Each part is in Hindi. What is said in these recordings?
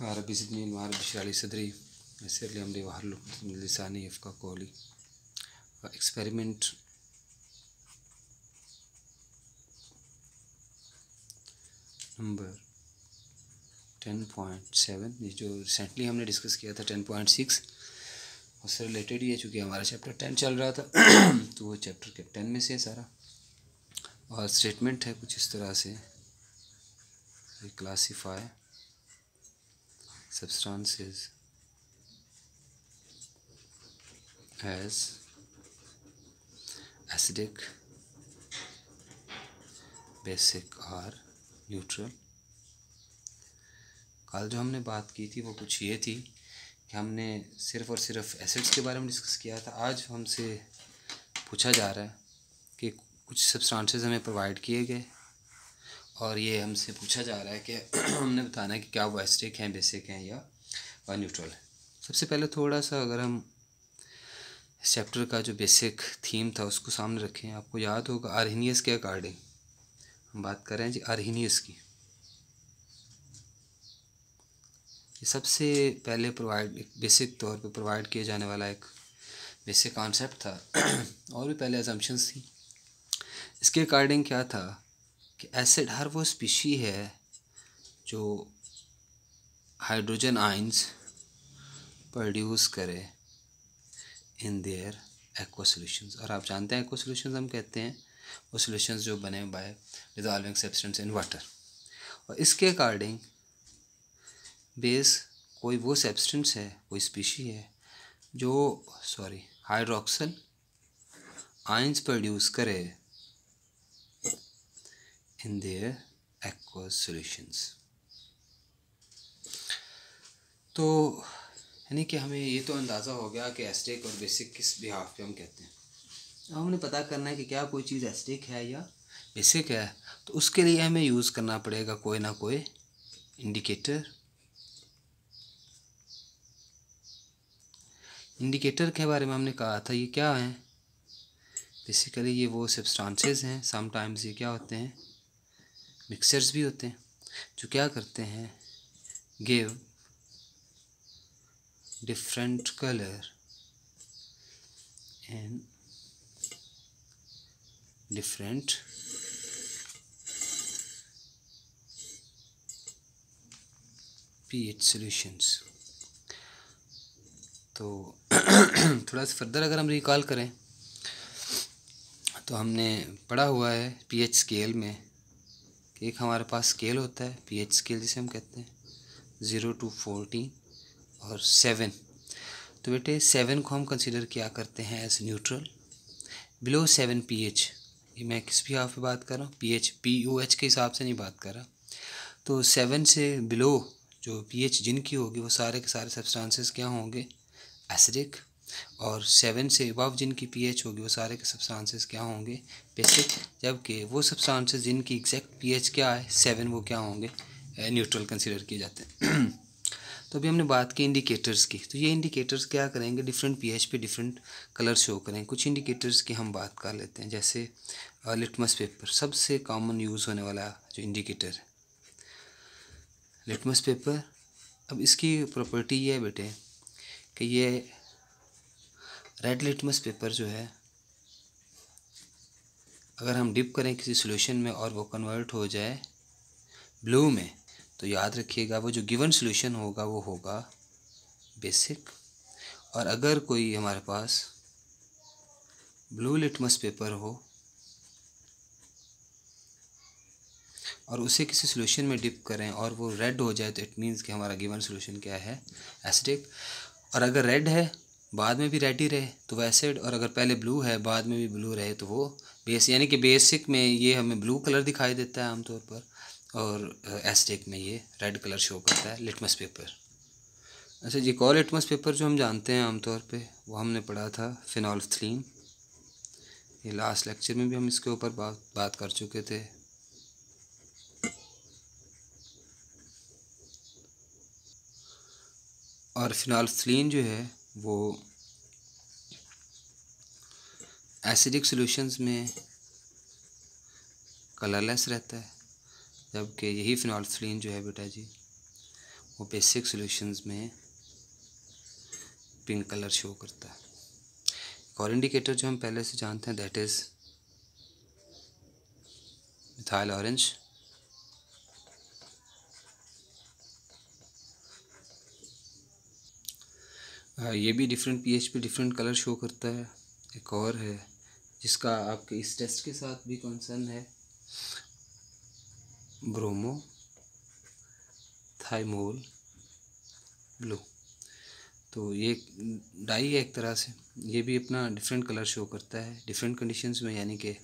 रबी सदनी वार बशराली सदरी यसरली अमरी वाहरलिसानी यफ़ा कोहली experiment number ten point seven ये जो रिसेंटली हमने डिस्कस किया था टेन पॉइंट सिक्स उससे रिलेटेड ही है चूँकि हमारा चैप्टर टेन चल रहा था तो वो चैप्टर के टेन में से है सारा और स्टेटमेंट है कुछ इस तरह से classify substances as acidic, basic or neutral कल जो हमने बात की थी वो कुछ ये थी कि हमने सिर्फ़ और सिर्फ एसिड्स के बारे में डिस्कस किया था आज हमसे पूछा जा रहा है कि कुछ सब्सटेंसेस हमें प्रोवाइड किए गए और ये हमसे पूछा जा रहा है कि हमने बताना है कि क्या वो एस्टिक हैं बेसिक हैं या न्यूट्रल है सबसे पहले थोड़ा सा अगर हम इस चैप्टर का जो बेसिक थीम था उसको सामने रखें आपको याद होगा आरहीनियस के अकॉर्डिंग हम बात कर रहे हैं जी आरहीनियस की ये सबसे पहले प्रोवाइड बेसिक तौर पे प्रोवाइड किया जाने वाला एक बेसिक कॉन्सेप्ट था और भी पहले एजम्पन्स थी इसके अकॉर्डिंग क्या था कि एसिड हर वो स्पीशी है जो हाइड्रोजन आइंस प्रोड्यूस करे इन देयर एक्वा सोल्यूशंस और आप जानते हैं एक्वा सोल्यूशंस हम कहते हैं वो सोल्यूशंस जो बने by dissolving substance in water और इसके अकॉर्डिंग बेस कोई वो सब्सटेंस है कोई स्पीशी है जो सॉरी हाइड्रोक्सल आइंस प्रोड्यूस करे in their aqueous solutions तो यानी कि हमें ये तो अंदाज़ा हो गया कि एस्टेक और बेसिक किस बिहाफ पे हम कहते हैं अब हमने पता करना है कि क्या कोई चीज़ एस्टेक है या बेसिक है तो उसके लिए हमें यूज़ करना पड़ेगा कोई ना कोई इंडिकेटर इंडिकेटर के बारे में हमने कहा था ये क्या है बेसिकली ये वो सब्सटेंसेस हैं समटाइम्स ये क्या होते हैं मिक्सर्स भी होते हैं जो तो क्या करते हैं give different colour and different pH solutions तो थोड़ा सा फर्दर अगर हम रिकॉल करें तो हमने पढ़ा हुआ है पीएच स्केल में एक हमारे पास स्केल होता है पीएच स्केल जिसे हम कहते हैं ज़ीरो टू फोर्टीन और सेवन तो बेटे सेवन को हम कंसिडर किया करते हैं as neutral below seven pH ये मैं किस भी हाफ पे बात कर रहा हूँ पीएच पी यू एच के हिसाब से नहीं बात कर रहा तो सेवन से बिलो जो पीएच जिनकी होगी वो सारे के सारे सब्सटेंसेस क्या होंगे एसिडिक और सेवन से अबव जिनकी पीएच होगी वो सारे के सब्सटेंसेस क्या होंगे बेसिक जबकि वो सब्सटेंसेस जिनकी एग्जैक्ट पीएच क्या है सेवन वो क्या होंगे न्यूट्रल eh, कंसिडर किए जाते हैं तो अभी हमने बात की इंडिकेटर्स की तो ये इंडिकेटर्स क्या करेंगे डिफरेंट पीएच पे डिफरेंट कलर शो करें कुछ इंडिकेटर्स की हम बात कर लेते हैं जैसे लिटमस uh, पेपर सबसे कॉमन यूज़ होने वाला जो इंडिकेटर है लिटमस पेपर अब इसकी प्रॉपर्टी ये है बेटे कि ये रेड लिटमस पेपर जो है अगर हम डिप करें किसी सोल्यूशन में और वो कन्वर्ट हो जाए ब्लू में तो याद रखिएगा वो जो गिवन सोल्यूशन होगा वो होगा बेसिक और अगर कोई हमारे पास ब्लू लिटमस पेपर हो और उसे किसी सोल्यूशन में डिप करें और वो रेड हो जाए तो इट मीन्स कि हमारा गिवन सोल्यूशन क्या है एसिडिक और अगर रेड है बाद में भी रेड ही रहे तो वह एसिड और अगर पहले ब्लू है बाद में भी ब्लू रहे तो वो बेस यानी कि बेसिक में ये हमें ब्लू कलर दिखाई देता है आमतौर पर और एसडिक में ये रेड कलर शो करता है लिटमस पेपर अच्छा जी कॉल लिटमस पेपर जो हम जानते हैं आमतौर पे वो हमने पढ़ा था फिनॉल्फथलीन ये लास्ट लेक्चर में भी हम इसके ऊपर बात बात कर चुके थे और फिनॉल्फथलीन जो है वो एसिडिक सॉल्यूशंस में कलरलेस रहता है जबकि यही फिनॉल्फ्लिन जो है बेटा जी वो बेसिक सॉल्यूशंस में पिंक कलर शो करता है और इंडिकेटर जो हम पहले से जानते हैं दैट इज़ मिथाइल ऑरेंज ये भी डिफरेंट पीएच पे डिफरेंट कलर शो करता है एक और है जिसका आपके इस टेस्ट के साथ भी कंसर्न है ब्रोमो थाइमोल ब्लू तो ये डाई है एक तरह से ये भी अपना डिफरेंट कलर शो करता है डिफरेंट कंडीशंस में यानी कि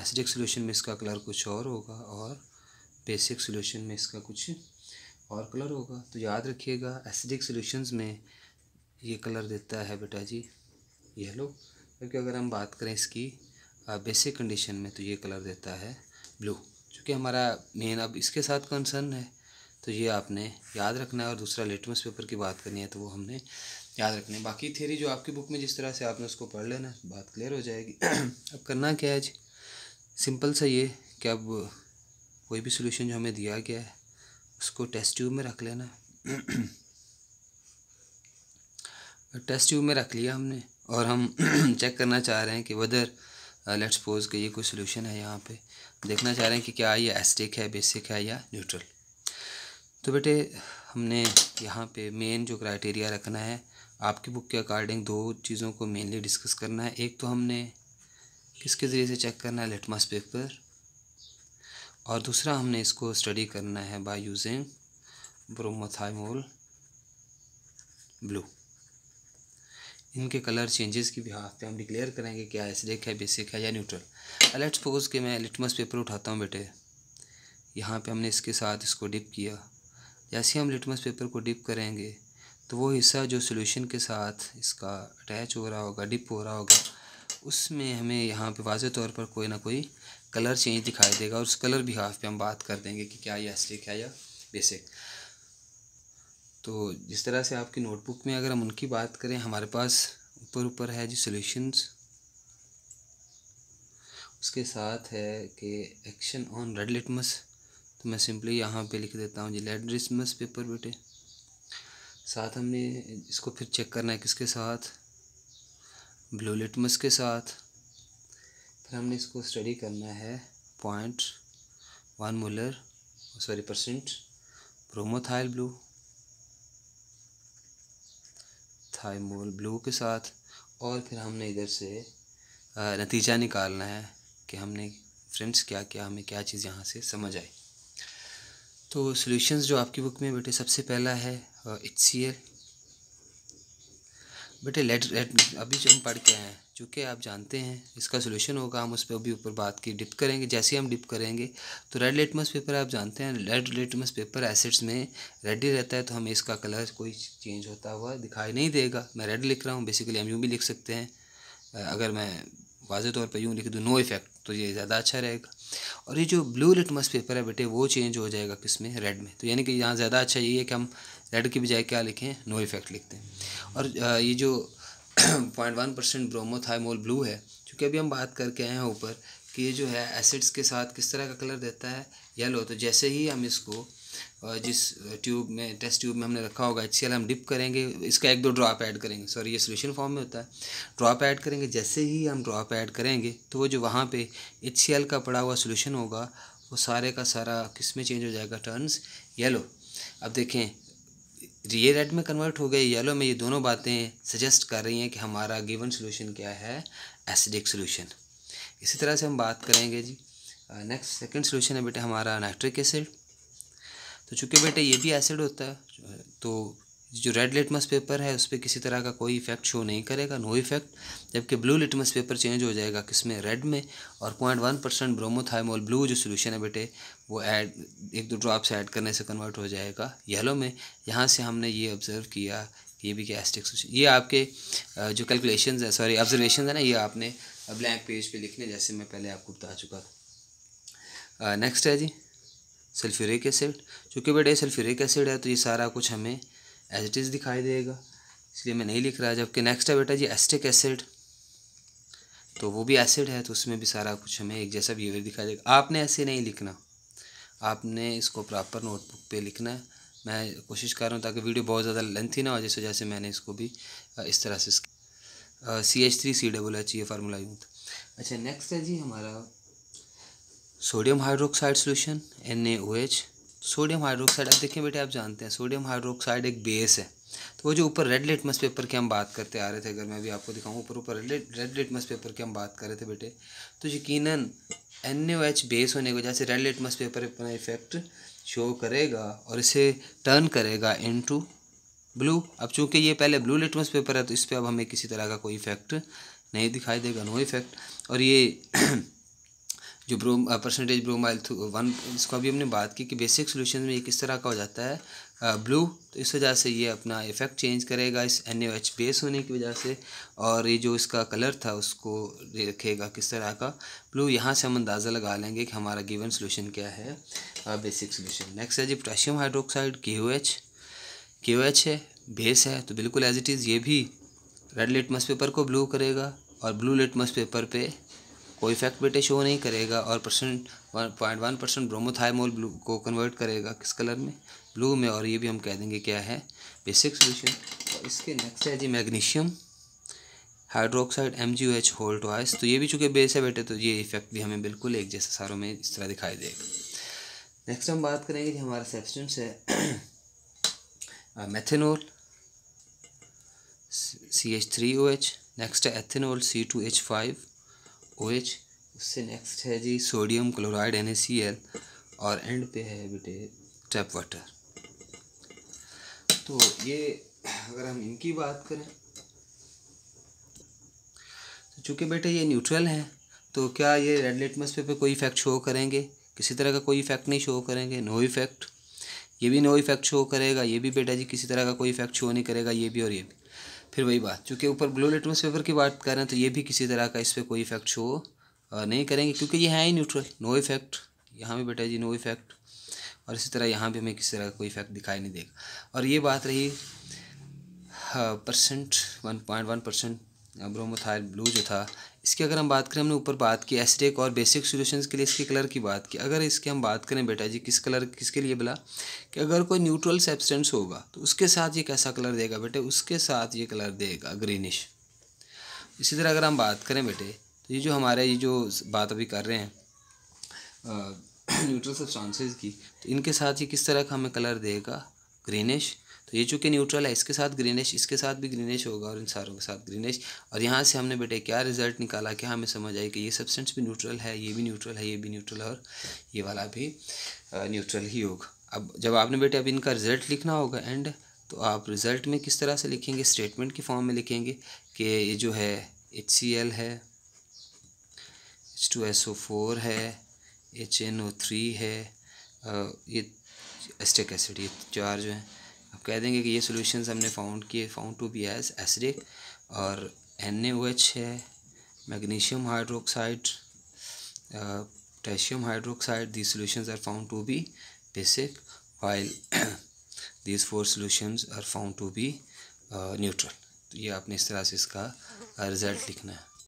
एसिडिक सॉल्यूशन में इसका कलर कुछ और होगा और बेसिक सोल्यूशन में इसका कुछ और कलर होगा तो याद रखिएगा एसिडिक सॉल्यूशंस में ये कलर देता है बेटा जी येलो जबकि अगर हम बात करें इसकी बेसिक कंडीशन में तो ये कलर देता है ब्लू चूँकि हमारा मेन अब इसके साथ कंसर्न है तो ये आपने याद रखना है और दूसरा लिटमस पेपर की बात करनी है तो वो हमने याद रखना है बाकी थेरी जो आपकी बुक में जिस तरह से आपने उसको पढ़ लेना बात क्लियर हो जाएगी अब करना क्या है जी सिंपल सा ये कि अब कोई भी सोल्यूशन जो हमें दिया गया है उसको टेस्ट ट्यूब में रख लेना टेस्ट ट्यूब में रख लिया हमने और हम चेक करना चाह रहे हैं कि वदर लेट्स सपोज कि ये कोई सोल्यूशन है यहाँ पे देखना चाह रहे हैं कि क्या ये एस्टिक है बेसिक है या न्यूट्रल तो बेटे हमने यहाँ पे मेन जो क्राइटेरिया रखना है आपकी बुक के अकॉर्डिंग दो चीज़ों को मेनली डिस्कस करना है एक तो हमने किसके ज़रिए से चेक करना है लेटमस पेपर और दूसरा हमने इसको स्टडी करना है बाय यूजिंग ब्रोमोथाइमोल ब्लू इनके कलर चेंजेस की भी हाथ पे हम डिक्लेयर करेंगे क्या एसिडिक है बेसिक है या न्यूट्रल लेट्स सपोज कि मैं लिटमस पेपर उठाता हूँ बेटे यहाँ पे हमने इसके साथ इसको डिप किया जैसे हम लिटमस पेपर को डिप करेंगे तो वो हिस्सा जो सोल्यूशन के साथ इसका अटैच हो रहा होगा डिप हो रहा होगा उसमें हमें यहाँ पे वाज तौर पर कोई ना कोई कलर चेंज दिखाई देगा और उस कलर भी हाफ पे हम बात कर देंगे कि क्या ये एसिडिक है या बेसिक तो जिस तरह से आपकी नोटबुक में अगर हम उनकी बात करें हमारे पास ऊपर ऊपर है जी सॉल्यूशंस उसके साथ है कि एक्शन ऑन रेड लिटमस तो मैं सिंपली यहाँ पे लिख देता हूँ जी लेड लिटमस पेपर बेटे साथ हमने इसको फिर चेक करना है किसके साथ ब्लू लिटमस के साथ फिर हमने इसको स्टडी करना है point one molar sorry percent bromothymol blue हाई मोल ब्लू के साथ और फिर हमने इधर से नतीजा निकालना है कि हमने फ्रेंड्स क्या क्या हमें क्या चीज़ यहाँ से समझ आई तो सॉल्यूशंस जो आपकी बुक में बेटे सबसे पहला है एच सी बेटे लेट लेट अभी जो हम पढ़ के आए हैं चूँकि आप जानते हैं इसका सोल्यूशन होगा हम उस पर अभी ऊपर बात की डिप करेंगे जैसे हम डिप करेंगे तो रेड लेटमस पेपर आप जानते हैं रेड लेटमस पेपर एसिड्स में रेड ही रहता है तो हमें इसका कलर कोई चेंज होता हुआ दिखाई नहीं देगा मैं रेड लिख रहा हूँ बेसिकली हम यूँ भी लिख सकते हैं अगर मैं वाजे तौर पर यूँ लिख दूँ नो इफेक्ट तो ये ज़्यादा अच्छा रहेगा और ये जो ब्लू लिटमस पेपर है बेटे वो चेंज हो जाएगा किस में रेड में तो यानी कि यहाँ ज़्यादा अच्छा यही है कि हम रेड के बजाय क्या लिखें नो इफेक्ट लिखते हैं और ये जो point one percent bromothymol blue है क्योंकि अभी हम बात करके आए हैं ऊपर कि ये जो है एसिड्स के साथ किस तरह का कलर देता है येलो तो जैसे ही हम इसको जिस ट्यूब में टेस्ट ट्यूब में हमने रखा होगा एच हम डिप करेंगे इसका एक दो ड्रॉप ऐड करेंगे सॉरी ये सोल्यूशन फॉर्म में होता है ड्रॉप ऐड करेंगे जैसे ही हम ड्रॉप ऐड करेंगे तो वो जो वहाँ पे एच का पड़ा हुआ सोल्यूशन होगा वो सारे का सारा किस में चेंज हो जाएगा टर्न्स येलो अब देखें ये रेड में कन्वर्ट हो गया येलो में ये दोनों बातें सजेस्ट कर रही हैं कि हमारा गिवन सोल्यूशन क्या है एसिडिक सोल्यूशन इसी तरह से हम बात करेंगे जी नेक्स्ट सेकंड सोल्यूशन है बेटे हमारा नाइट्रिक एसिड तो चूँकि बेटे ये भी एसिड होता है uh, तो जो रेड लिटमस पेपर है उस पर किसी तरह का कोई इफेक्ट शो नहीं करेगा नो इफेक्ट जबकि ब्लू लिटमस पेपर चेंज हो जाएगा किसमें रेड में और point one percent bromothymol blue जो सोल्यूशन है बेटे वो ऐड एक दो ड्रॉप्स ऐड करने से कन्वर्ट हो जाएगा येलो में यहाँ से हमने ये ऑब्ज़र्व किया ये भी क्या एस्टिक ये आपके जो कैलकुलेशन है सॉरी ऑब्जर्वेशन है ना ये आपने ब्लैंक पेज पे लिखने जैसे मैं पहले आपको बता चुका था नेक्स्ट है जी सल्फ्यूरिक एसिड चूँकि बेटे सल्फ्यूरिक एसिड है तो ये सारा कुछ हमें एज इट इज़ दिखाई देगा इसलिए मैं नहीं लिख रहा जबकि नेक्स्ट है बेटा जी एस्टिक एसिड तो वो भी एसिड है तो उसमें भी सारा कुछ हमें एक जैसा बिहेवियर दिखाई देगा आपने ऐसे नहीं लिखना आपने इसको प्रॉपर नोटबुक पे लिखना है मैं कोशिश कर रहा हूँ ताकि वीडियो बहुत ज़्यादा लेंथी ना हो जिस वजह से मैंने इसको भी इस तरह से C H three C double H ये फार्मूला यूँ था अच्छा नेक्स्ट है जी हमारा sodium hydroxide solution N A O H तो सोडियम हाइड्रोक्साइड अब देखिए बेटे आप जानते हैं सोडियम हाइड्रोक्साइड एक बेस है तो वो जो ऊपर रेड लिटमस पेपर की हम बात करते आ रहे थे अगर मैं अभी आपको दिखाऊँ ऊपर ऊपर रेड लिटमस पेपर की हम बात कर रहे थे बेटे तो यकीन एन बेस होने की वजह से रेड लिटमस पेपर अपना इफेक्ट शो करेगा और इसे टर्न करेगा इन ब्लू अब चूँकि ये पहले ब्लू लिटमस पेपर है तो इस पर अब हमें किसी तरह का कोई इफेक्ट नहीं दिखाई देगा नो इफेक्ट और ये जो ब्रो परसेंटेज ब्रोमाइल वन इसको अभी हमने बात की कि बेसिक सोल्यूशन में ये किस तरह का हो जाता है ब्लू तो इस वजह से ये अपना इफ़ेक्ट चेंज करेगा इस एन एच बेस होने की वजह से और ये जो इसका कलर था उसको रखेगा किस तरह का ब्लू यहाँ से हम अंदाज़ा लगा लेंगे कि हमारा गिवन सोल्यूशन क्या है बेसिक सोल्यूशन नेक्स्ट है जी पोटाशियम हाइड्रोक्साइड के ओ एच के ओ एच है बेस है तो बिल्कुल एज इट इज़ ये भी रेड लिटमस पेपर को ब्लू करेगा और ब्लू लिटमस पेपर पे कोई इफेक्ट बेटे शो नहीं करेगा और percent one point one percent bromothymol blue को कन्वर्ट करेगा किस कलर में ब्लू में और ये भी हम कह देंगे क्या है बेसिक सोल्यूशन और इसके नेक्स्ट है जी magnesium hydroxide M G O H whole twice तो ये भी चूँकि बेस है बेटे तो ये इफेक्ट भी हमें बिल्कुल एक जैसे सारों में इस तरह दिखाई देगा नेक्स्ट हम बात करेंगे कि हमारा सब्सटेंस है methanol C H three O H next है ethanol C two H five O H उससे नेक्स्ट है जी सोडियम क्लोराइड एन और एंड पे है बेटे टैप वाटर तो ये अगर हम इनकी बात करें तो चूँकि बेटे ये न्यूट्रल हैं तो क्या ये रेड लिटमस पे, पे कोई इफेक्ट शो करेंगे किसी तरह का कोई इफेक्ट नहीं शो करेंगे नो इफेक्ट ये भी नो इफेक्ट शो करेगा ये भी बेटा जी किसी तरह का कोई इफेक्ट शो नहीं करेगा ये भी और ये भी फिर वही बात चूँकि ऊपर ब्लू लिटमस पेपर की बात करें तो ये भी किसी तरह का इस पर कोई इफेक्ट शो नहीं करेंगे क्योंकि ये है ही न्यूट्रल नो इफेक्ट यहाँ भी बेटा जी नो इफेक्ट और इसी तरह यहाँ भी हमें किसी तरह का कोई इफेक्ट दिखाई नहीं देगा और ये बात रही percent one point one percent bromothymol blue जो था इसकी अगर हम बात करें हमने ऊपर बात की एसिडिक और बेसिक सोल्यूशन के लिए इसके कलर की बात की अगर इसके हम बात करें बेटा जी किस कलर किसके लिए बोला कि अगर कोई न्यूट्रल सब्सटेंस होगा तो उसके साथ ये कैसा कलर देगा बेटे उसके साथ ये कलर देगा ग्रीनिश इसी तरह अगर हम बात करें बेटे तो ये जो हमारे ये जो बात अभी कर रहे हैं न्यूट्रल सब्सटेंसेस की तो इनके साथ ये किस तरह का हमें कलर देगा ग्रीनिश तो ये चूँकि न्यूट्रल है इसके साथ ग्रीनिश इसके साथ भी ग्रीनिश होगा और इन सारों के साथ ग्रीनिश और यहाँ से हमने बेटे क्या रिजल्ट निकाला क्या हमें समझ आई कि ये सब्सटेंस भी न्यूट्रल है ये भी न्यूट्रल है ये भी न्यूट्रल और ये वाला भी न्यूट्रल ही होगा अब जब आपने बेटे अब इनका रिजल्ट लिखना होगा एंड तो आप रिज़ल्ट में किस तरह से लिखेंगे स्टेटमेंट की फॉर्म में लिखेंगे कि ये जो है एच सी एल है H two S O four है एच एन ओ थ्री है ये एस्टिक एसिड ये चार जो हैं अब कह देंगे कि ये सॉल्यूशंस हमने फाउंड किए found to be as acidic और एन एच है magnesium hydroxide potassium hydroxide the solution are found to be basic while these four solutions are found to be neutral तो ये आपने इस तरह से इसका रिजल्ट uh, लिखना है